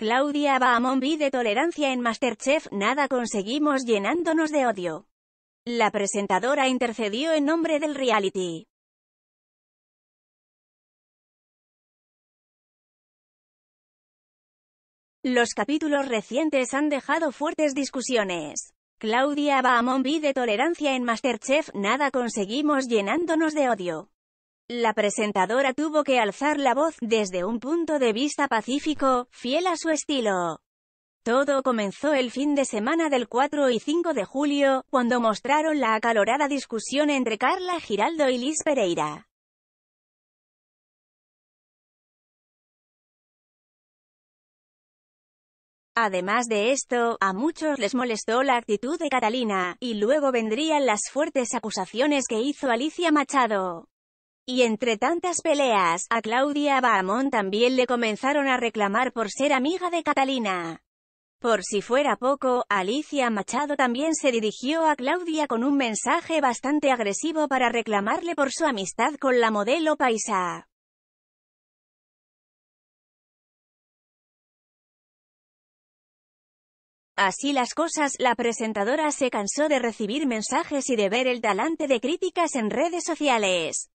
Claudia Bahamonvi de tolerancia en Masterchef, nada conseguimos llenándonos de odio. La presentadora intercedió en nombre del reality. Los capítulos recientes han dejado fuertes discusiones. Claudia Bahamonvi de tolerancia en Masterchef, nada conseguimos llenándonos de odio. La presentadora tuvo que alzar la voz, desde un punto de vista pacífico, fiel a su estilo. Todo comenzó el fin de semana del 4 y 5 de julio, cuando mostraron la acalorada discusión entre Carla Giraldo y Liz Pereira. Además de esto, a muchos les molestó la actitud de Catalina, y luego vendrían las fuertes acusaciones que hizo Alicia Machado. Y entre tantas peleas, a Claudia Bahamón también le comenzaron a reclamar por ser amiga de Catalina. Por si fuera poco, Alicia Machado también se dirigió a Claudia con un mensaje bastante agresivo para reclamarle por su amistad con la modelo paisa. Así las cosas, la presentadora se cansó de recibir mensajes y de ver el talante de críticas en redes sociales.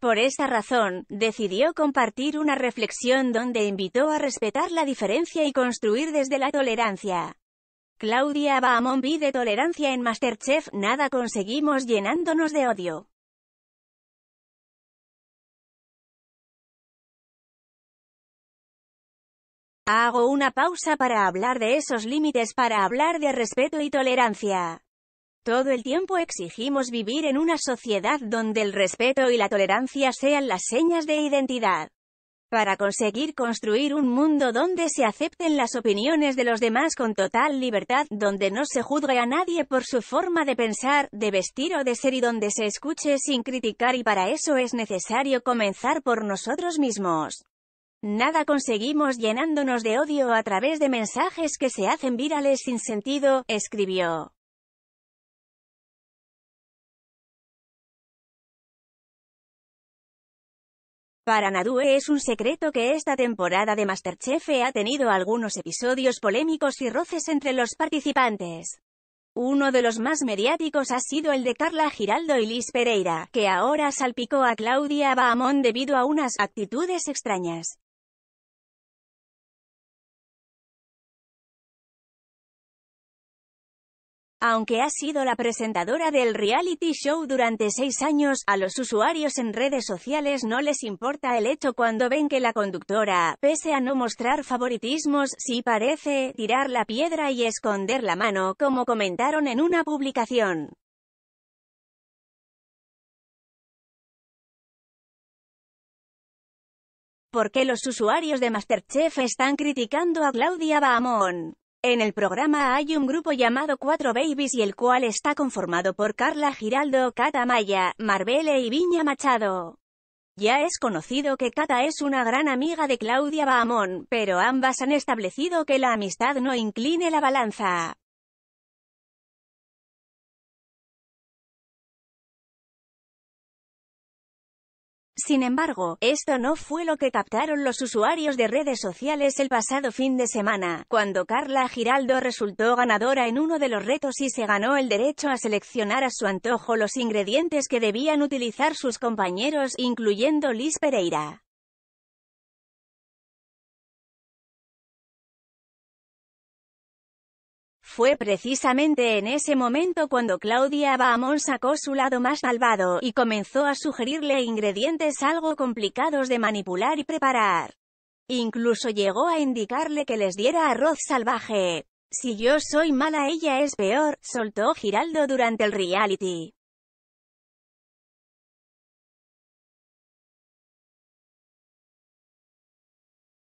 Por esta razón, decidió compartir una reflexión donde invitó a respetar la diferencia y construir desde la tolerancia. Claudia vi de tolerancia en Masterchef, nada conseguimos llenándonos de odio. Hago una pausa para hablar de esos límites para hablar de respeto y tolerancia. Todo el tiempo exigimos vivir en una sociedad donde el respeto y la tolerancia sean las señas de identidad. Para conseguir construir un mundo donde se acepten las opiniones de los demás con total libertad, donde no se juzgue a nadie por su forma de pensar, de vestir o de ser y donde se escuche sin criticar y para eso es necesario comenzar por nosotros mismos. Nada conseguimos llenándonos de odio a través de mensajes que se hacen virales sin sentido, escribió. Para Nadue es un secreto que esta temporada de Masterchef ha tenido algunos episodios polémicos y roces entre los participantes. Uno de los más mediáticos ha sido el de Carla Giraldo y Liz Pereira, que ahora salpicó a Claudia Bahamón debido a unas actitudes extrañas. Aunque ha sido la presentadora del reality show durante seis años, a los usuarios en redes sociales no les importa el hecho cuando ven que la conductora, pese a no mostrar favoritismos, sí parece tirar la piedra y esconder la mano, como comentaron en una publicación. ¿Por qué los usuarios de Masterchef están criticando a Claudia Bahamón? En el programa hay un grupo llamado Cuatro Babies y el cual está conformado por Carla Giraldo, Cata Maya, Marbele y Viña Machado. Ya es conocido que Cata es una gran amiga de Claudia Bahamón, pero ambas han establecido que la amistad no incline la balanza. Sin embargo, esto no fue lo que captaron los usuarios de redes sociales el pasado fin de semana, cuando Carla Giraldo resultó ganadora en uno de los retos y se ganó el derecho a seleccionar a su antojo los ingredientes que debían utilizar sus compañeros, incluyendo Liz Pereira. Fue precisamente en ese momento cuando Claudia Bahamón sacó su lado más malvado, y comenzó a sugerirle ingredientes algo complicados de manipular y preparar. Incluso llegó a indicarle que les diera arroz salvaje. Si yo soy mala ella es peor, soltó Giraldo durante el reality.